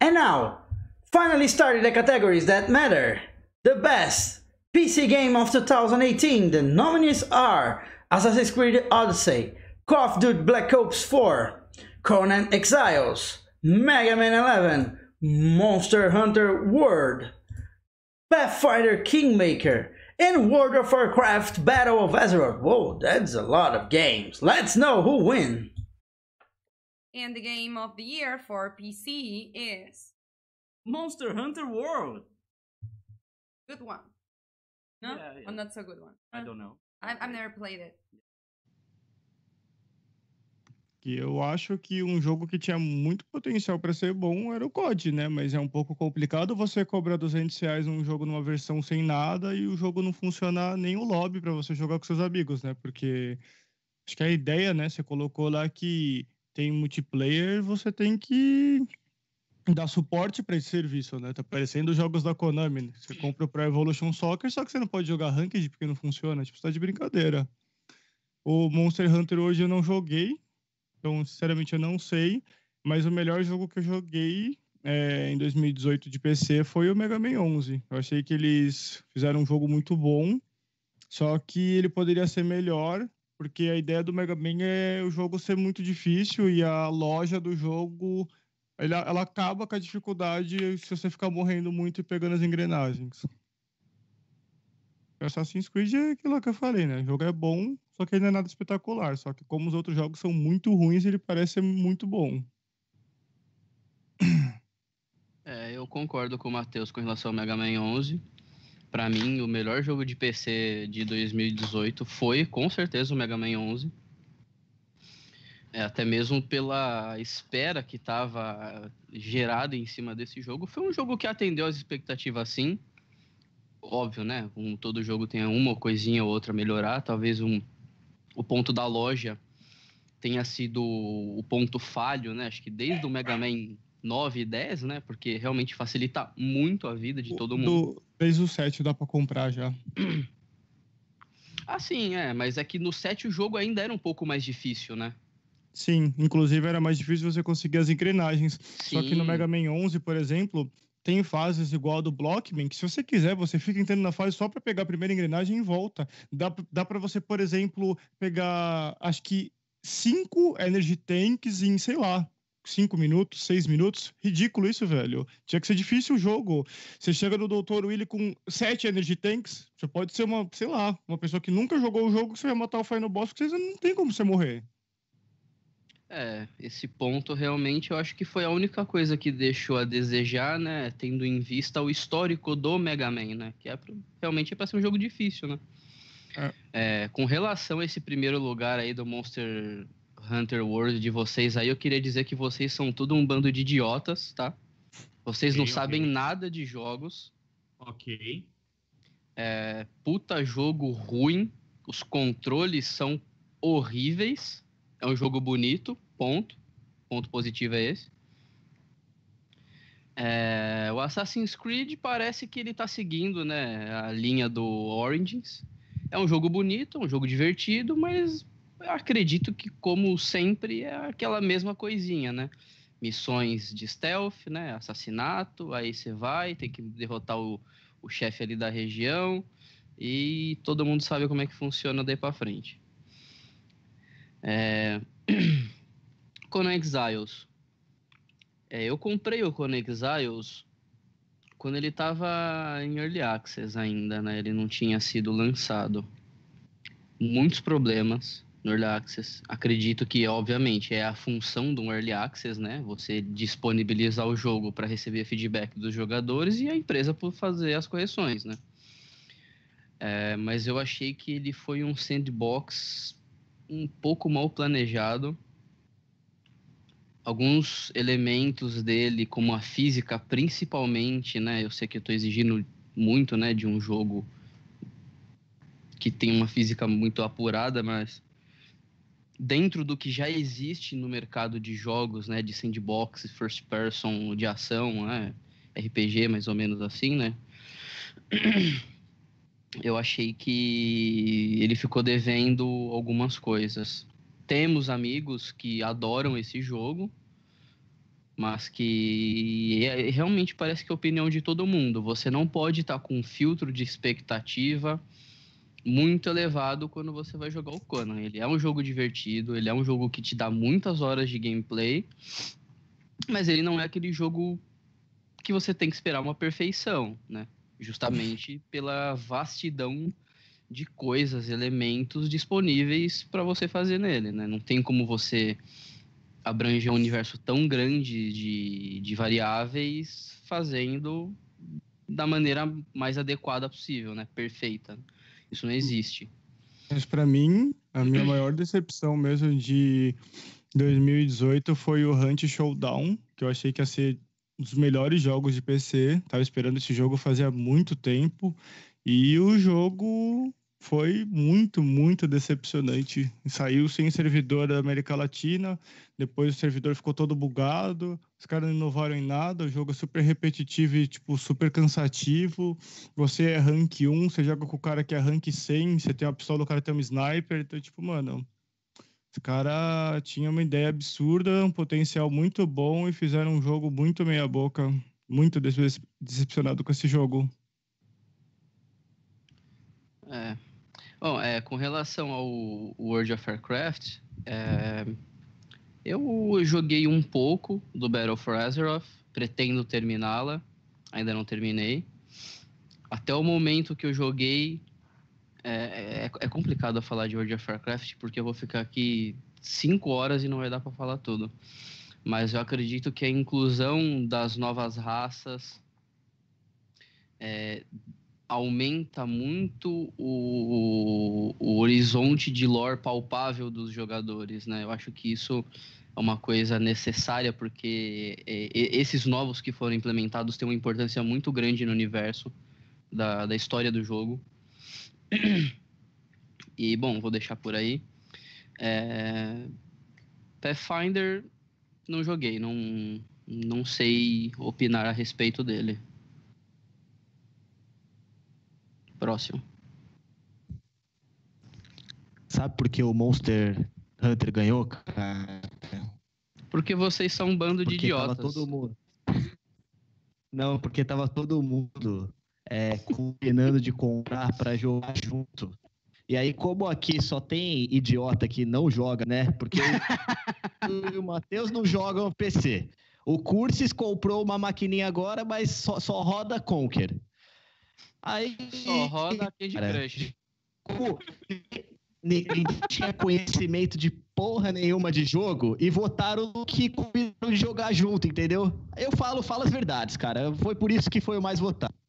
And now, finally started the categories that matter. The best PC game of 2018, the nominees are Assassin's Creed Odyssey, Call of Duty Black Ops 4, Conan Exiles, Mega Man 11, Monster Hunter World, Pathfinder Kingmaker, and World of Warcraft Battle of Azeroth. Whoa, that's a lot of games. Let's know who wins. And the game of the year for PC is Monster Hunter World. Good one. No, yeah, yeah. Oh, not so good one. I don't know. I've, I've never played it. eu acho que um jogo que tinha muito potencial para ser bom era o COD, né? Mas é um pouco complicado você cobrar 200 reais num jogo numa versão sem nada e o jogo não funcionar nem o lobby para você jogar com seus amigos, né? Porque acho que a ideia, né? Você colocou lá que tem multiplayer, você tem que dar suporte para esse serviço, né? Tá parecendo os jogos da Konami. Né? Você compra o Pro Evolution Soccer, só que você não pode jogar Ranked porque não funciona. Tipo, você tá de brincadeira. O Monster Hunter hoje eu não joguei, então sinceramente eu não sei. Mas o melhor jogo que eu joguei é, em 2018 de PC foi o Mega Man 11. Eu achei que eles fizeram um jogo muito bom, só que ele poderia ser melhor porque a ideia do Mega Man é o jogo ser muito difícil e a loja do jogo ela, ela acaba com a dificuldade se você ficar morrendo muito e pegando as engrenagens. Assassin's Creed é aquilo que eu falei, né? O jogo é bom, só que ele não é nada espetacular. Só que como os outros jogos são muito ruins, ele parece ser muito bom. É, eu concordo com o Matheus com relação ao Mega Man 11 para mim, o melhor jogo de PC de 2018 foi, com certeza, o Mega Man 11. É, até mesmo pela espera que estava gerada em cima desse jogo. Foi um jogo que atendeu as expectativas, sim. Óbvio, né? Como todo jogo tem uma coisinha ou outra a melhorar. Talvez um, o ponto da loja tenha sido o ponto falho, né? Acho que desde o Mega Man 9 e 10, né? Porque realmente facilita muito a vida de todo mundo. Do Desde o 7 dá para comprar já. Ah, sim, é, mas é que no 7 o jogo ainda era um pouco mais difícil, né? Sim, inclusive era mais difícil você conseguir as engrenagens. Sim. Só que no Mega Man 11, por exemplo, tem fases igual a do Blockman, que se você quiser, você fica entrando na fase só para pegar a primeira engrenagem e volta. Dá, dá para você, por exemplo, pegar, acho que cinco Energy Tanks em, sei lá, cinco minutos, seis minutos. Ridículo isso, velho. Tinha que ser difícil o jogo. Você chega no Dr. Willy com sete Energy Tanks, você pode ser uma, sei lá, uma pessoa que nunca jogou o jogo, você vai matar o Final Boss, que você não tem como você morrer. É, esse ponto realmente eu acho que foi a única coisa que deixou a desejar, né? Tendo em vista o histórico do Mega Man, né? Que é pra, realmente é pra ser um jogo difícil, né? É. É, com relação a esse primeiro lugar aí do Monster Hunter World de vocês aí, eu queria dizer que vocês são tudo um bando de idiotas, tá? Vocês não okay. sabem nada de jogos. Ok. É, puta jogo ruim. Os controles são horríveis. É um jogo bonito, ponto. Ponto positivo é esse. É, o Assassin's Creed parece que ele tá seguindo né, a linha do Origins. É um jogo bonito, é um jogo divertido, mas eu acredito que, como sempre, é aquela mesma coisinha, né? Missões de stealth, né? Assassinato, aí você vai, tem que derrotar o, o chefe ali da região e todo mundo sabe como é que funciona daí para frente. É... Conan Exiles. É, eu comprei o Conan Exiles quando ele estava em Early Access ainda, né? Ele não tinha sido lançado. Muitos problemas no Early Access. Acredito que, obviamente, é a função do Early Access, né? Você disponibilizar o jogo para receber feedback dos jogadores e a empresa por fazer as correções, né? É, mas eu achei que ele foi um sandbox um pouco mal planejado. Alguns elementos dele, como a física, principalmente, né? Eu sei que eu estou exigindo muito, né, de um jogo que tem uma física muito apurada, mas dentro do que já existe no mercado de jogos, né, de sandbox, first person, de ação, né, RPG mais ou menos assim, né? Eu achei que ele ficou devendo algumas coisas. Temos amigos que adoram esse jogo, mas que é, é, realmente parece que é a opinião de todo mundo. Você não pode estar tá com um filtro de expectativa muito elevado quando você vai jogar o Conan. Ele é um jogo divertido, ele é um jogo que te dá muitas horas de gameplay, mas ele não é aquele jogo que você tem que esperar uma perfeição, né? Justamente pela vastidão de coisas, elementos disponíveis para você fazer nele, né? Não tem como você abranger um universo tão grande de, de variáveis fazendo da maneira mais adequada possível, né? Perfeita. Isso não existe. Mas para mim, a minha maior decepção mesmo de 2018 foi o Hunt Showdown, que eu achei que ia ser um dos melhores jogos de PC. Tava esperando esse jogo fazia muito tempo. E o jogo foi muito, muito decepcionante. Saiu sem servidor da América Latina, depois o servidor ficou todo bugado, os caras não inovaram em nada, o jogo é super repetitivo e, tipo, super cansativo. Você é rank 1, você joga com o cara que é rank 100, você tem uma pistola, o cara tem um sniper, então, tipo, mano... Os caras tinham uma ideia absurda, um potencial muito bom e fizeram um jogo muito meia-boca. Muito decepcionado com esse jogo. É, Bom, é, com relação ao World of Warcraft, é, eu joguei um pouco do Battle for Azeroth, pretendo terminá-la, ainda não terminei. Até o momento que eu joguei, é, é, é complicado falar de World of Warcraft, porque eu vou ficar aqui cinco horas e não vai dar para falar tudo. Mas eu acredito que a inclusão das novas raças é, aumenta muito o, o, horizonte de lore palpável dos jogadores, né? Eu acho que isso é uma coisa necessária porque é, esses novos que foram implementados têm uma importância muito grande no universo da, da história do jogo. E bom, vou deixar por aí. É... Pathfinder não joguei, não, não sei opinar a respeito dele. próximo. Sabe por que o Monster Hunter ganhou, cara? Porque vocês são um bando porque de idiotas. Tava todo mundo... Não, porque tava todo mundo é, combinando de comprar para jogar junto. E aí, como aqui só tem idiota que não joga, né? Porque o, o Matheus não jogam PC. O Curses comprou uma maquininha agora, mas só, só roda Conquer. Aí só roda Candy Crush. ninguém tinha conhecimento de porra nenhuma de jogo e votaram que convidaram de jogar junto, entendeu? Eu falo, falo as verdades, cara. Foi por isso que foi o mais votado.